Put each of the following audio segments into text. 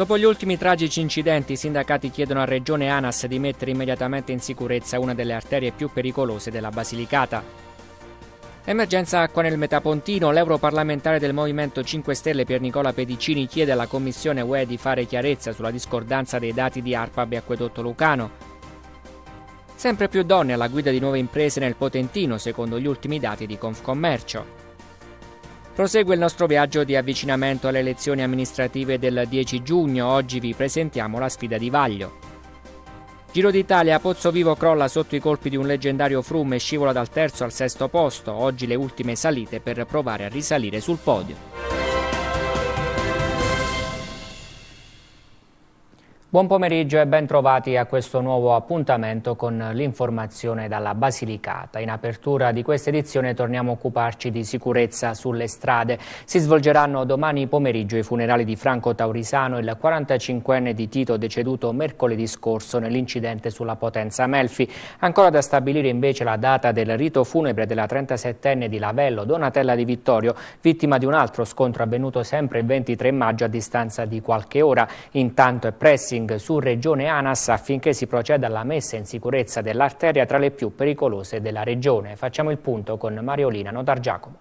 Dopo gli ultimi tragici incidenti, i sindacati chiedono a Regione Anas di mettere immediatamente in sicurezza una delle arterie più pericolose della Basilicata. Emergenza acqua nel Metapontino, l'europarlamentare del Movimento 5 Stelle Pier Nicola Pedicini chiede alla Commissione UE di fare chiarezza sulla discordanza dei dati di ARPAB e Acquedotto Lucano. Sempre più donne alla guida di nuove imprese nel Potentino, secondo gli ultimi dati di Confcommercio. Prosegue il nostro viaggio di avvicinamento alle elezioni amministrative del 10 giugno, oggi vi presentiamo la sfida di Vaglio. Giro d'Italia, Pozzo Vivo crolla sotto i colpi di un leggendario Frum e scivola dal terzo al sesto posto, oggi le ultime salite per provare a risalire sul podio. Buon pomeriggio e ben trovati a questo nuovo appuntamento con l'informazione dalla Basilicata. In apertura di questa edizione torniamo a occuparci di sicurezza sulle strade. Si svolgeranno domani pomeriggio i funerali di Franco Taurisano, il 45enne di Tito deceduto mercoledì scorso nell'incidente sulla Potenza Melfi. Ancora da stabilire invece la data del rito funebre della 37enne di Lavello, Donatella Di Vittorio, vittima di un altro scontro avvenuto sempre il 23 maggio a distanza di qualche ora. Intanto è pressi briefing su Regione Anas affinché si proceda alla messa in sicurezza dell'arteria tra le più pericolose della regione. Facciamo il punto con Mariolina Notargiacomo.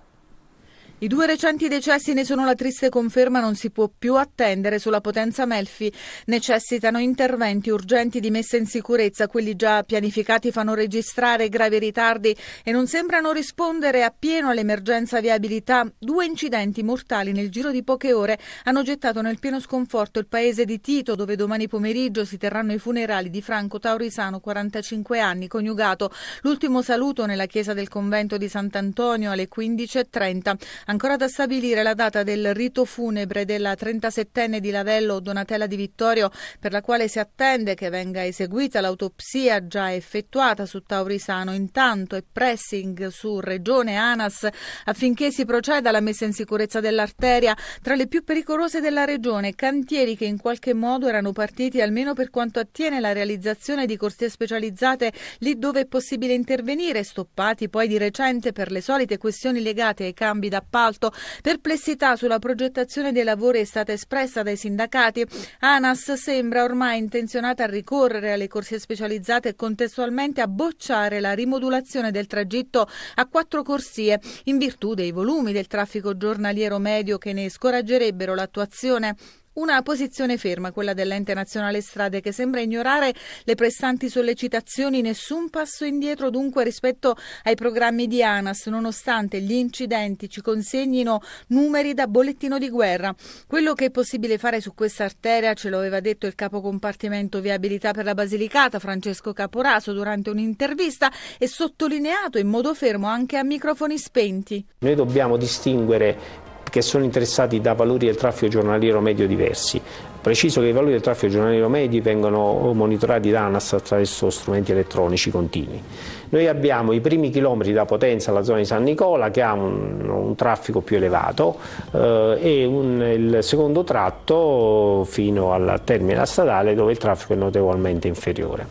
I due recenti decessi ne sono la triste conferma, non si può più attendere sulla potenza Melfi. Necessitano interventi urgenti di messa in sicurezza, quelli già pianificati fanno registrare gravi ritardi e non sembrano rispondere appieno all'emergenza viabilità. Due incidenti mortali nel giro di poche ore hanno gettato nel pieno sconforto il paese di Tito, dove domani pomeriggio si terranno i funerali di Franco Taurisano, 45 anni, coniugato. L'ultimo saluto nella chiesa del convento di Sant'Antonio alle 15.30. Ancora da stabilire la data del rito funebre della 37enne di Lavello Donatella Di Vittorio, per la quale si attende che venga eseguita l'autopsia già effettuata su Taurisano. Intanto è pressing su Regione Anas affinché si proceda alla messa in sicurezza dell'arteria tra le più pericolose della regione, cantieri che in qualche modo erano partiti almeno per quanto attiene la realizzazione di corsie specializzate lì dove è possibile intervenire, stoppati poi di recente per le solite questioni legate ai cambi d'appalto appalto. Perplessità sulla progettazione dei lavori è stata espressa dai sindacati. ANAS sembra ormai intenzionata a ricorrere alle corsie specializzate e contestualmente a bocciare la rimodulazione del tragitto a quattro corsie in virtù dei volumi del traffico giornaliero medio che ne scoraggerebbero l'attuazione. Una posizione ferma, quella dell'ente nazionale strade, che sembra ignorare le pressanti sollecitazioni, nessun passo indietro dunque rispetto ai programmi di ANAS, nonostante gli incidenti ci consegnino numeri da bollettino di guerra. Quello che è possibile fare su questa arteria ce lo aveva detto il capo compartimento viabilità per la Basilicata, Francesco Caporaso, durante un'intervista e sottolineato in modo fermo anche a microfoni spenti. Noi dobbiamo distinguere che sono interessati da valori del traffico giornaliero medio diversi. Preciso che i valori del traffico giornaliero medi vengono monitorati da ANAS attraverso strumenti elettronici continui. Noi abbiamo i primi chilometri da Potenza alla zona di San Nicola che ha un, un traffico più elevato eh, e un, il secondo tratto fino al termine stradale dove il traffico è notevolmente inferiore.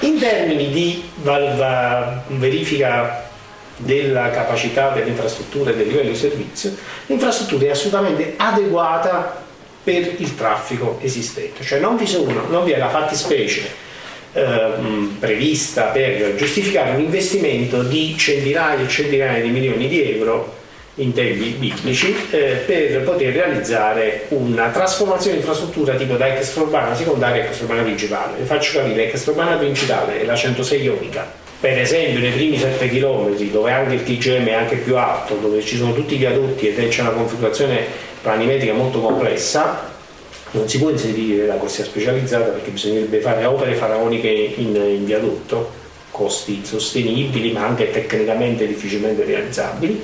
In termini di verifica della capacità dell'infrastruttura e del livello di servizio, l'infrastruttura è assolutamente adeguata per il traffico esistente, cioè non vi, sono, non vi è la fattispecie Ehm, prevista per giustificare un investimento di centinaia e centinaia di milioni di euro in tempi biblici eh, per poter realizzare una trasformazione di infrastruttura tipo da extraurbana secondaria a extraurbana principale. Vi faccio capire, l'extraurbana principale è la 106 ionica per esempio nei primi 7 km dove anche il TGM è anche più alto, dove ci sono tutti i viadotti e c'è una configurazione planimetrica molto complessa, non si può inserire la corsia specializzata perché bisognerebbe fare opere faraoniche in, in viadotto, costi insostenibili ma anche tecnicamente difficilmente realizzabili.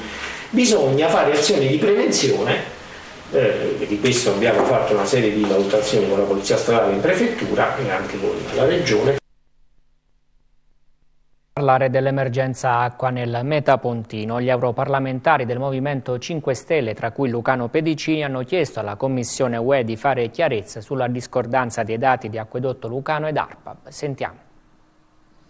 Bisogna fare azioni di prevenzione eh, di questo abbiamo fatto una serie di valutazioni con la Polizia Stradale in Prefettura e anche con la Regione parlare dell'emergenza acqua nel Metapontino. Gli europarlamentari del Movimento 5 Stelle, tra cui Lucano Pedicini, hanno chiesto alla Commissione UE di fare chiarezza sulla discordanza dei dati di Acquedotto Lucano ed ARPAB. Sentiamo.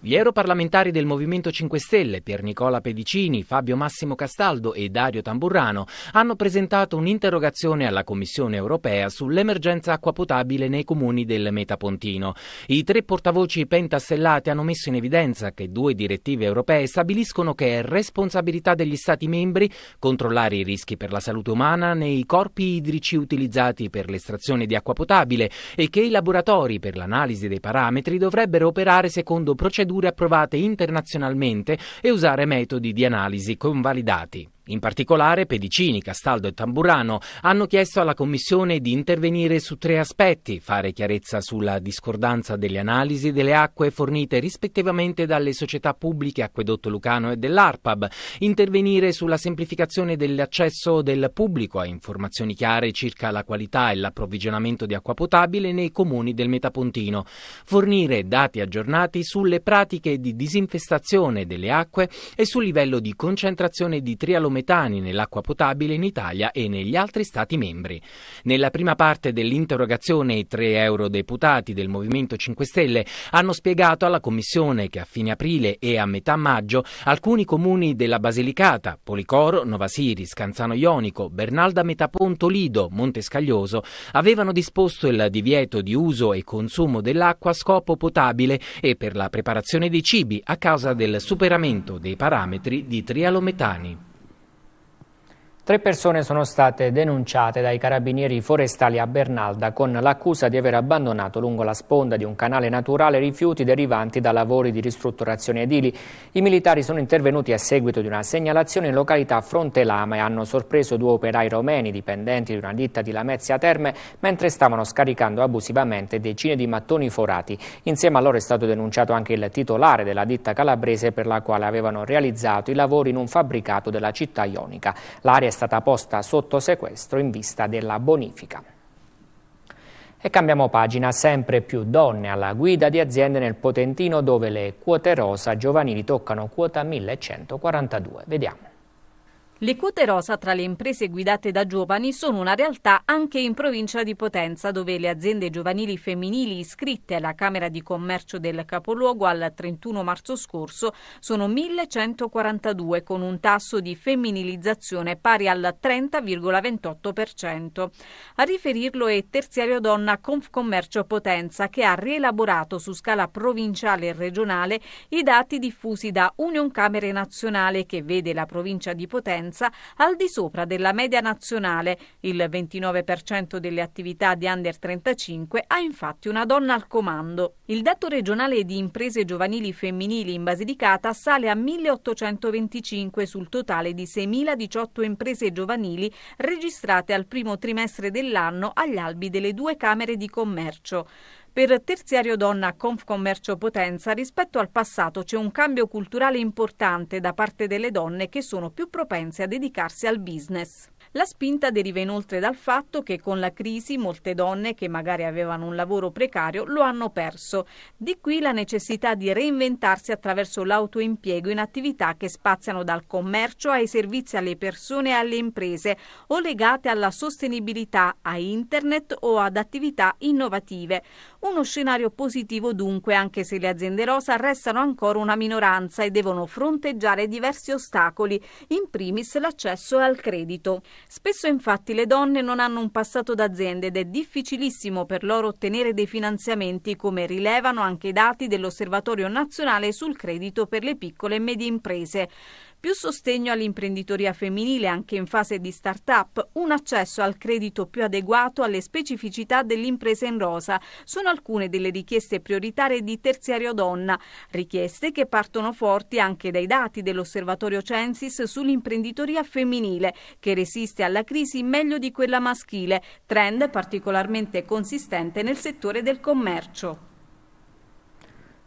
Gli europarlamentari del Movimento 5 Stelle, Pier Nicola Pedicini, Fabio Massimo Castaldo e Dario Tamburrano, hanno presentato un'interrogazione alla Commissione europea sull'emergenza acqua potabile nei comuni del Metapontino. I tre portavoci pentastellati hanno messo in evidenza che due direttive europee stabiliscono che è responsabilità degli Stati membri controllare i rischi per la salute umana nei corpi idrici utilizzati per l'estrazione di acqua potabile e che i laboratori per l'analisi dei parametri dovrebbero operare secondo procedure procedure approvate internazionalmente e usare metodi di analisi convalidati. In particolare Pedicini, Castaldo e Tamburano hanno chiesto alla Commissione di intervenire su tre aspetti, fare chiarezza sulla discordanza delle analisi delle acque fornite rispettivamente dalle società pubbliche Acquedotto Lucano e dell'ARPAB, intervenire sulla semplificazione dell'accesso del pubblico a informazioni chiare circa la qualità e l'approvvigionamento di acqua potabile nei comuni del Metapontino, fornire dati aggiornati sulle pratiche di disinfestazione delle acque e sul livello di concentrazione di trialometabolismo metani nell'acqua potabile in Italia e negli altri Stati membri. Nella prima parte dell'interrogazione i tre eurodeputati del Movimento 5 Stelle hanno spiegato alla Commissione che a fine aprile e a metà maggio alcuni comuni della Basilicata, Policoro, Novasiri, Scanzano Ionico, Bernalda Metaponto Lido, Montescaglioso, avevano disposto il divieto di uso e consumo dell'acqua a scopo potabile e per la preparazione dei cibi a causa del superamento dei parametri di trialometani. Tre persone sono state denunciate dai carabinieri forestali a Bernalda con l'accusa di aver abbandonato lungo la sponda di un canale naturale rifiuti derivanti da lavori di ristrutturazione edili. I militari sono intervenuti a seguito di una segnalazione in località Fronte Lama e hanno sorpreso due operai romeni dipendenti di una ditta di Lamezia Terme mentre stavano scaricando abusivamente decine di mattoni forati. Insieme a loro è stato denunciato anche il titolare della ditta calabrese per la quale avevano realizzato i lavori in un fabbricato della città ionica. L'area è stata posta sotto sequestro in vista della bonifica. E cambiamo pagina, sempre più donne alla guida di aziende nel Potentino dove le quote rosa giovanili toccano quota 1142. Vediamo. Le quote rosa tra le imprese guidate da giovani sono una realtà anche in provincia di Potenza, dove le aziende giovanili femminili iscritte alla Camera di Commercio del capoluogo al 31 marzo scorso sono 1142 con un tasso di femminilizzazione pari al 30,28%. A riferirlo è Terziario Donna Confcommercio Potenza che ha rielaborato su scala provinciale e regionale i dati diffusi da Union Camere Nazionale che vede la provincia di Potenza presenza al di sopra della media nazionale. Il 29% delle attività di under 35 ha infatti una donna al comando. Il dato regionale di imprese giovanili femminili in Basilicata sale a 1825 sul totale di 6018 imprese giovanili registrate al primo trimestre dell'anno agli albi delle due Camere di Commercio. Per Terziario Donna Confcommercio Potenza rispetto al passato c'è un cambio culturale importante da parte delle donne che sono più propense a dedicarsi al business. La spinta deriva inoltre dal fatto che con la crisi molte donne che magari avevano un lavoro precario lo hanno perso. Di qui la necessità di reinventarsi attraverso l'autoimpiego in attività che spaziano dal commercio ai servizi alle persone e alle imprese o legate alla sostenibilità, a internet o ad attività innovative. Uno scenario positivo dunque, anche se le aziende rosa restano ancora una minoranza e devono fronteggiare diversi ostacoli, in primis l'accesso al credito. Spesso infatti le donne non hanno un passato d'azienda ed è difficilissimo per loro ottenere dei finanziamenti, come rilevano anche i dati dell'Osservatorio nazionale sul credito per le piccole e medie imprese più sostegno all'imprenditoria femminile anche in fase di start-up, un accesso al credito più adeguato alle specificità dell'impresa in rosa sono alcune delle richieste prioritarie di Terziario Donna, richieste che partono forti anche dai dati dell'osservatorio Censis sull'imprenditoria femminile, che resiste alla crisi meglio di quella maschile, trend particolarmente consistente nel settore del commercio.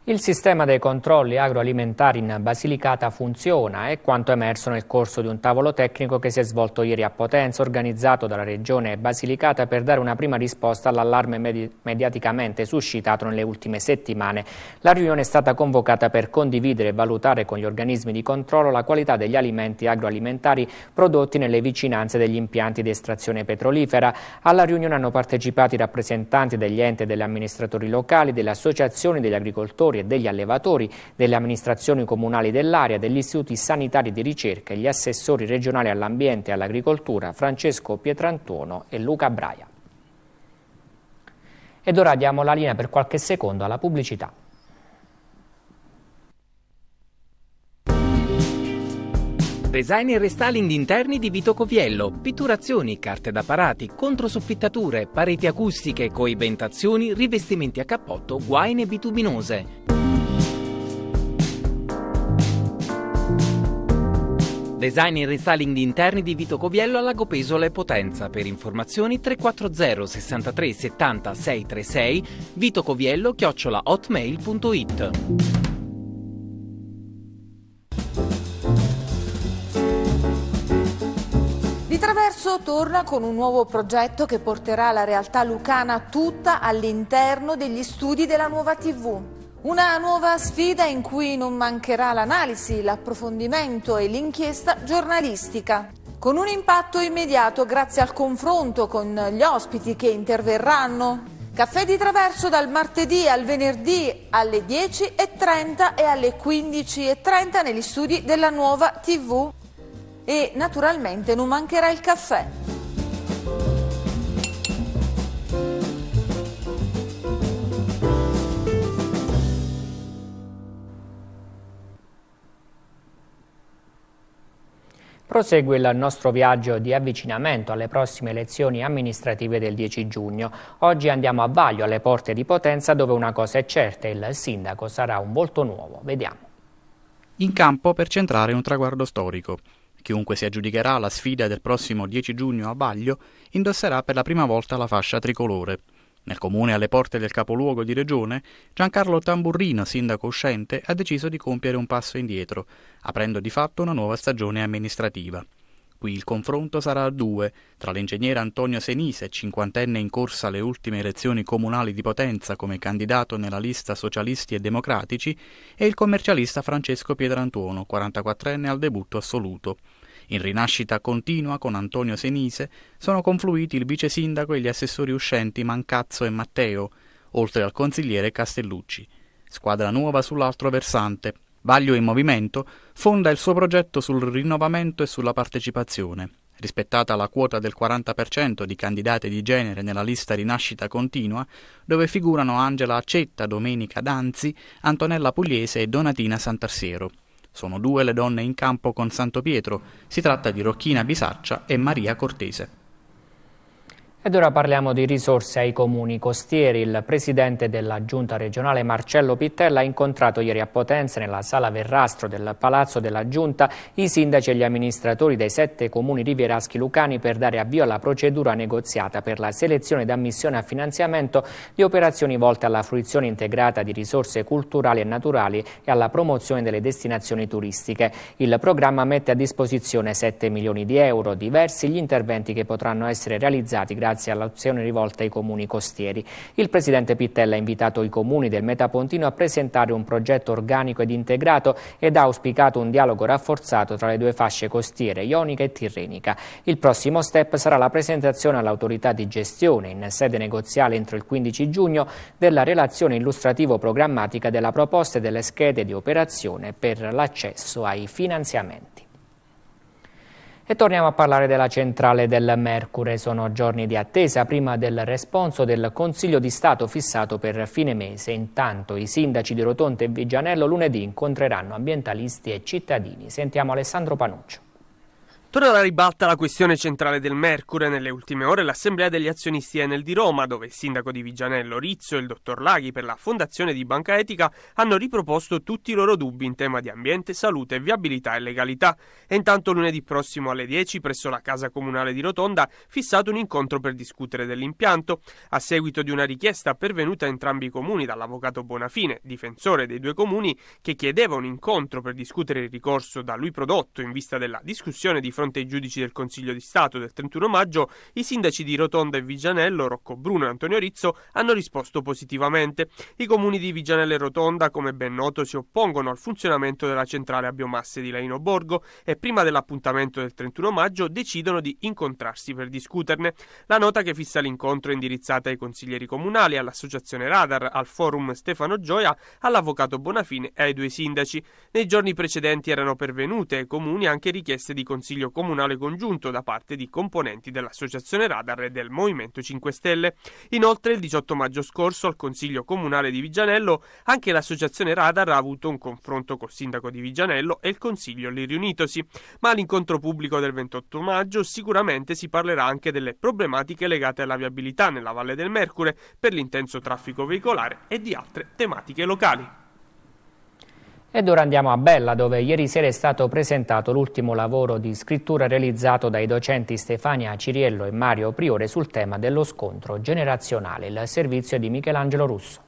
Il sistema dei controlli agroalimentari in Basilicata funziona, è quanto emerso nel corso di un tavolo tecnico che si è svolto ieri a Potenza, organizzato dalla Regione Basilicata per dare una prima risposta all'allarme medi mediaticamente suscitato nelle ultime settimane. La riunione è stata convocata per condividere e valutare con gli organismi di controllo la qualità degli alimenti agroalimentari prodotti nelle vicinanze degli impianti di estrazione petrolifera. Alla riunione hanno partecipato i rappresentanti degli enti e degli amministratori locali, delle associazioni degli agricoltori e degli allevatori, delle amministrazioni comunali dell'area, degli istituti sanitari di ricerca e gli assessori regionali all'ambiente e all'agricoltura Francesco Pietrantuono e Luca Braia. Ed ora diamo la linea per qualche secondo alla pubblicità. Design e restyling di interni di Vito Coviello, pitturazioni, carte da parati, controsoffittature, pareti acustiche, coibentazioni, rivestimenti a cappotto, guaine bituminose. Design e restyling di interni di Vito Coviello a Lago Pesola e Potenza. Per informazioni 340 63 70 636 vitocoviello hotmail.it. Palazzo torna con un nuovo progetto che porterà la realtà lucana tutta all'interno degli studi della nuova TV. Una nuova sfida in cui non mancherà l'analisi, l'approfondimento e l'inchiesta giornalistica. Con un impatto immediato grazie al confronto con gli ospiti che interverranno. Caffè di Traverso dal martedì al venerdì alle 10.30 e alle 15.30 negli studi della nuova TV e naturalmente non mancherà il caffè. Prosegue il nostro viaggio di avvicinamento alle prossime elezioni amministrative del 10 giugno. Oggi andiamo a Vaglio, alle porte di Potenza, dove una cosa è certa, il sindaco sarà un volto nuovo. Vediamo. In campo per centrare un traguardo storico. Chiunque si aggiudicherà la sfida del prossimo 10 giugno a Baglio indosserà per la prima volta la fascia tricolore. Nel comune alle porte del capoluogo di regione, Giancarlo Tamburrino, sindaco uscente, ha deciso di compiere un passo indietro, aprendo di fatto una nuova stagione amministrativa. Qui il confronto sarà a due, tra l'ingegnere Antonio Senise, cinquantenne in corsa alle ultime elezioni comunali di Potenza come candidato nella lista socialisti e democratici, e il commercialista Francesco Pietrantuono, 44enne al debutto assoluto. In rinascita continua con Antonio Senise sono confluiti il vice sindaco e gli assessori uscenti Mancazzo e Matteo, oltre al consigliere Castellucci. Squadra nuova sull'altro versante. Vaglio in Movimento fonda il suo progetto sul rinnovamento e sulla partecipazione. Rispettata la quota del 40% di candidate di genere nella lista Rinascita Continua, dove figurano Angela Accetta, Domenica Danzi, Antonella Pugliese e Donatina Santarsiero. Sono due le donne in campo con Santo Pietro, si tratta di Rocchina Bisaccia e Maria Cortese. Ed ora parliamo di risorse ai comuni costieri. Il presidente della giunta regionale Marcello Pittella ha incontrato ieri a Potenza nella sala Verrastro del palazzo della giunta i sindaci e gli amministratori dei sette comuni rivieraschi lucani per dare avvio alla procedura negoziata per la selezione ed ammissione a finanziamento di operazioni volte alla fruizione integrata di risorse culturali e naturali e alla promozione delle destinazioni turistiche. Il programma mette a disposizione 7 milioni di euro, diversi gli interventi che potranno essere realizzati grazie grazie all'azione rivolta ai comuni costieri. Il presidente Pittella ha invitato i comuni del Metapontino a presentare un progetto organico ed integrato ed ha auspicato un dialogo rafforzato tra le due fasce costiere, ionica e tirrenica. Il prossimo step sarà la presentazione all'autorità di gestione in sede negoziale entro il 15 giugno della relazione illustrativo-programmatica della proposta e delle schede di operazione per l'accesso ai finanziamenti. E torniamo a parlare della centrale del Mercure. Sono giorni di attesa prima del responso del Consiglio di Stato fissato per fine mese. Intanto i sindaci di Rotonte e Vigianello lunedì incontreranno ambientalisti e cittadini. Sentiamo Alessandro Panuccio. Torna alla ribalta la questione centrale del Mercure. Nelle ultime ore l'assemblea degli azionisti Enel di Roma, dove il sindaco di Vigianello Rizzo e il dottor Laghi per la fondazione di Banca Etica hanno riproposto tutti i loro dubbi in tema di ambiente, salute, viabilità e legalità. E intanto lunedì prossimo alle 10 presso la casa comunale di Rotonda fissato un incontro per discutere dell'impianto. A seguito di una richiesta pervenuta a entrambi i comuni dall'avvocato Bonafine, difensore dei due comuni, che chiedeva un incontro per discutere il ricorso da lui prodotto in vista della discussione di fronte ai giudici del Consiglio di Stato del 31 maggio, i sindaci di Rotonda e Vigianello, Rocco Bruno e Antonio Rizzo, hanno risposto positivamente. I comuni di Vigianello e Rotonda, come ben noto, si oppongono al funzionamento della centrale a biomasse di Laino Borgo e prima dell'appuntamento del 31 maggio decidono di incontrarsi per discuterne. La nota che fissa l'incontro è indirizzata ai consiglieri comunali, all'associazione Radar, al forum Stefano Gioia, all'avvocato Bonafine e ai due sindaci. Nei giorni precedenti erano pervenute ai comuni anche richieste di consiglio consiglio comunale congiunto da parte di componenti dell'Associazione Radar e del Movimento 5 Stelle. Inoltre, il 18 maggio scorso, al Consiglio Comunale di Vigianello, anche l'Associazione Radar ha avuto un confronto col sindaco di Vigianello e il Consiglio lì riunitosi. Ma all'incontro pubblico del 28 maggio sicuramente si parlerà anche delle problematiche legate alla viabilità nella Valle del Mercure per l'intenso traffico veicolare e di altre tematiche locali. Ed ora andiamo a Bella, dove ieri sera è stato presentato l'ultimo lavoro di scrittura realizzato dai docenti Stefania Ciriello e Mario Priore sul tema dello scontro generazionale, il servizio di Michelangelo Russo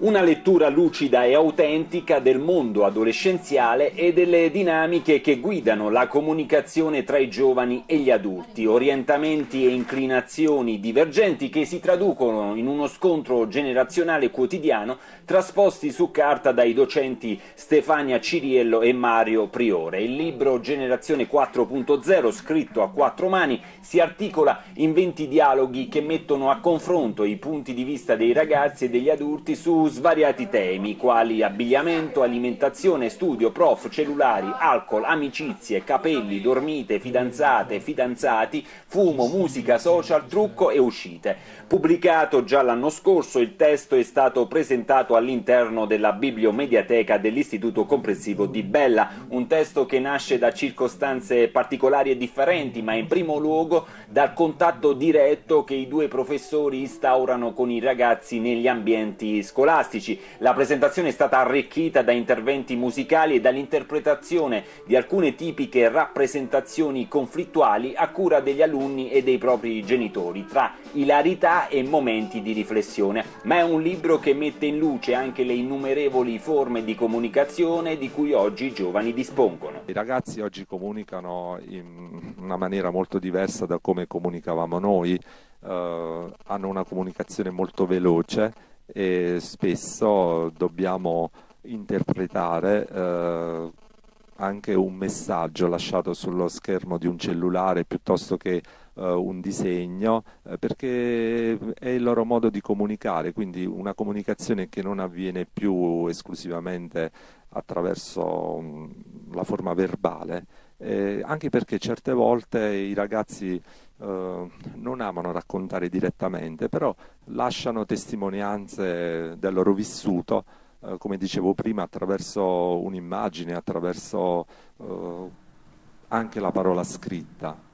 una lettura lucida e autentica del mondo adolescenziale e delle dinamiche che guidano la comunicazione tra i giovani e gli adulti, orientamenti e inclinazioni divergenti che si traducono in uno scontro generazionale quotidiano trasposti su carta dai docenti Stefania Ciriello e Mario Priore. Il libro Generazione 4.0, scritto a quattro mani, si articola in 20 dialoghi che mettono a confronto i punti di vista dei ragazzi e degli adulti su svariati temi quali abbigliamento, alimentazione, studio, prof, cellulari, alcol, amicizie, capelli, dormite, fidanzate, fidanzati, fumo, musica, social, trucco e uscite. Pubblicato già l'anno scorso, il testo è stato presentato all'interno della bibliomediateca dell'Istituto Comprensivo di Bella, un testo che nasce da circostanze particolari e differenti, ma in primo luogo dal contatto diretto che i due professori instaurano con i ragazzi negli ambienti scolari scolastici. La presentazione è stata arricchita da interventi musicali e dall'interpretazione di alcune tipiche rappresentazioni conflittuali a cura degli alunni e dei propri genitori, tra ilarità e momenti di riflessione. Ma è un libro che mette in luce anche le innumerevoli forme di comunicazione di cui oggi i giovani dispongono. I ragazzi oggi comunicano in una maniera molto diversa da come comunicavamo noi, eh, hanno una comunicazione molto veloce e spesso dobbiamo interpretare eh, anche un messaggio lasciato sullo schermo di un cellulare piuttosto che eh, un disegno eh, perché è il loro modo di comunicare, quindi una comunicazione che non avviene più esclusivamente attraverso mm, la forma verbale eh, anche perché certe volte i ragazzi eh, non amano raccontare direttamente, però lasciano testimonianze del loro vissuto, eh, come dicevo prima, attraverso un'immagine, attraverso eh, anche la parola scritta.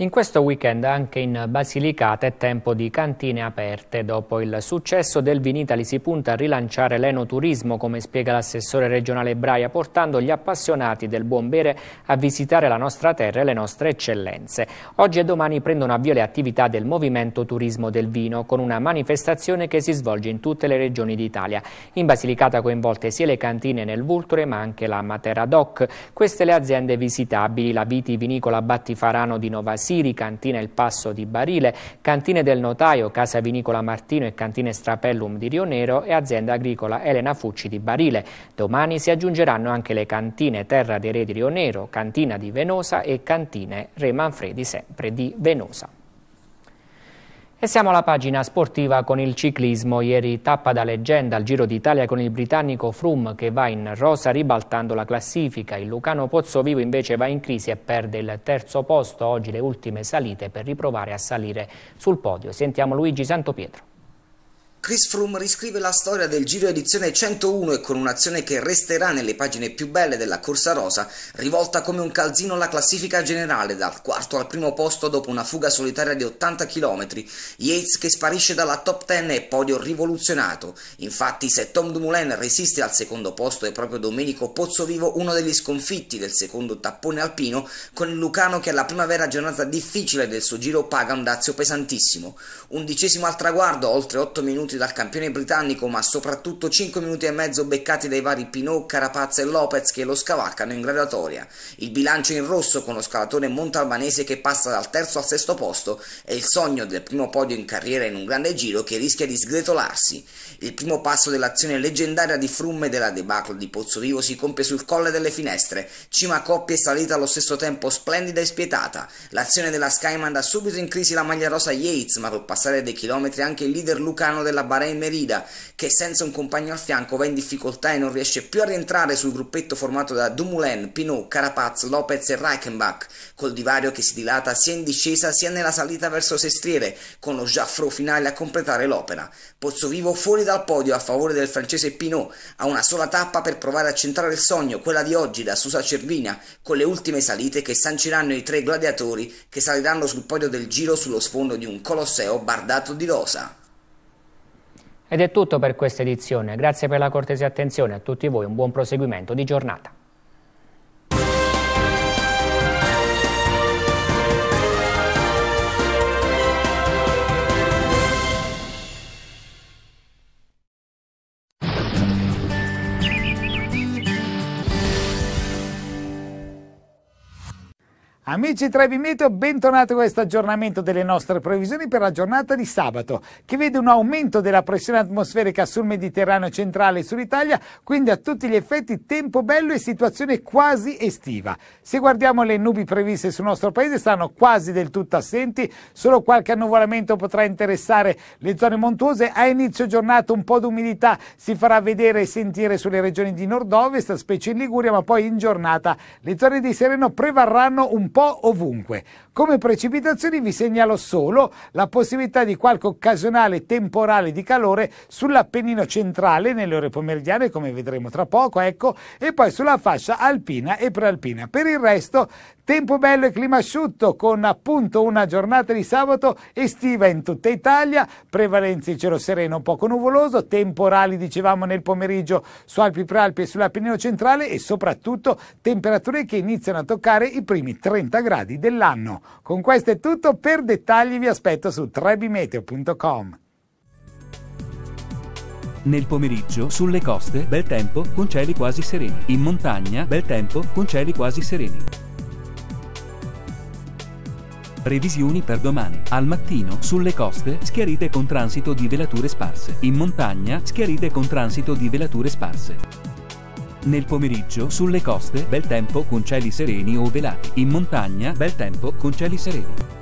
In questo weekend anche in Basilicata è tempo di cantine aperte. Dopo il successo del Vinitali si punta a rilanciare l'enoturismo, come spiega l'assessore regionale Braia, portando gli appassionati del buon bere a visitare la nostra terra e le nostre eccellenze. Oggi e domani prendono avvio le attività del Movimento Turismo del Vino, con una manifestazione che si svolge in tutte le regioni d'Italia. In Basilicata coinvolte sia le cantine nel Vulture, ma anche la Matera Doc. Queste le aziende visitabili, la Viti vitivinicola Battifarano di Novasi Siri, Cantina Il Passo di Barile, Cantine del Notaio, Casa Vinicola Martino e Cantine Strapellum di Rionero e azienda agricola Elena Fucci di Barile. Domani si aggiungeranno anche le cantine Terra dei Re di Rionero, Cantina di Venosa e Cantine Re Manfredi sempre di Venosa. E siamo alla pagina sportiva con il ciclismo. Ieri tappa da leggenda al Giro d'Italia con il britannico Froome che va in rosa ribaltando la classifica. Il Lucano Pozzovivo invece va in crisi e perde il terzo posto. Oggi le ultime salite per riprovare a salire sul podio. Sentiamo Luigi Santopietro. Chris Froome riscrive la storia del Giro edizione 101 e con un'azione che resterà nelle pagine più belle della corsa rosa, rivolta come un calzino alla classifica generale dal quarto al primo posto dopo una fuga solitaria di 80 km, Yates che sparisce dalla top 10 e podio rivoluzionato. Infatti se Tom Dumoulin resiste al secondo posto è proprio Domenico Pozzovivo uno degli sconfitti del secondo tappone alpino con il Lucano che alla primavera giornata difficile del suo giro paga un dazio pesantissimo. Undicesimo al traguardo, oltre 8 minuti prodotti dal campione britannico, ma soprattutto 5 minuti e mezzo beccati dai vari Pinot, Carapazza e Lopez che lo scavalcano in gradatoria. Il bilancio in rosso con lo scalatore montalbanese che passa dal terzo al sesto posto e il sogno del primo podio in carriera in un grande giro che rischia di sgretolarsi. Il primo passo dell'azione leggendaria di Frumme della debacle di Pozzo Pozzolivo si compie sul colle delle finestre, cima coppia e salita allo stesso tempo splendida e spietata. L'azione della Sky manda subito in crisi la maglia rosa Yates, ma col passare dei chilometri anche il leader lucano della Bahrain Merida che senza un compagno al fianco va in difficoltà e non riesce più a rientrare sul gruppetto formato da Dumoulin, Pinot, Carapaz, Lopez e Reichenbach, col divario che si dilata sia in discesa sia nella salita verso Sestriere, con lo Jaffro finale a completare l'opera. Pozzovivo fuori dal podio a favore del francese Pinot, ha una sola tappa per provare a centrare il sogno, quella di oggi da Susa Cervinia con le ultime salite che sanciranno i tre gladiatori che saliranno sul podio del giro sullo sfondo di un colosseo bardato di rosa. Ed è tutto per questa edizione, grazie per la cortese attenzione a tutti voi, un buon proseguimento di giornata. Amici Trevi Meteo, bentornati a questo aggiornamento delle nostre previsioni per la giornata di sabato, che vede un aumento della pressione atmosferica sul Mediterraneo centrale e sull'Italia, quindi a tutti gli effetti tempo bello e situazione quasi estiva. Se guardiamo le nubi previste sul nostro paese, saranno quasi del tutto assenti, solo qualche annuvolamento potrà interessare le zone montuose. A inizio giornata un po' d'umidità si farà vedere e sentire sulle regioni di nord-ovest, specie in Liguria, ma poi in giornata le zone di sereno prevarranno un po' po' ovunque. Come precipitazioni vi segnalo solo la possibilità di qualche occasionale temporale di calore sull'Appennino centrale nelle ore pomeridiane, come vedremo tra poco, ecco, e poi sulla fascia alpina e prealpina. Per il resto, tempo bello e clima asciutto, con appunto una giornata di sabato estiva in tutta Italia, prevalenza di cielo sereno poco nuvoloso, temporali, dicevamo, nel pomeriggio su Alpi Prealpi e sull'Appennino centrale e soprattutto temperature che iniziano a toccare i primi 30 360 gradi dell'anno. Con questo è tutto, per dettagli vi aspetto su trebimeteo.com. Nel pomeriggio, sulle coste, bel tempo, con cieli quasi sereni. In montagna, bel tempo, con cieli quasi sereni. Previsioni per domani. Al mattino, sulle coste, schiarite con transito di velature sparse. In montagna, schiarite con transito di velature sparse. Nel pomeriggio sulle coste bel tempo con cieli sereni o velati. In montagna bel tempo con cieli sereni.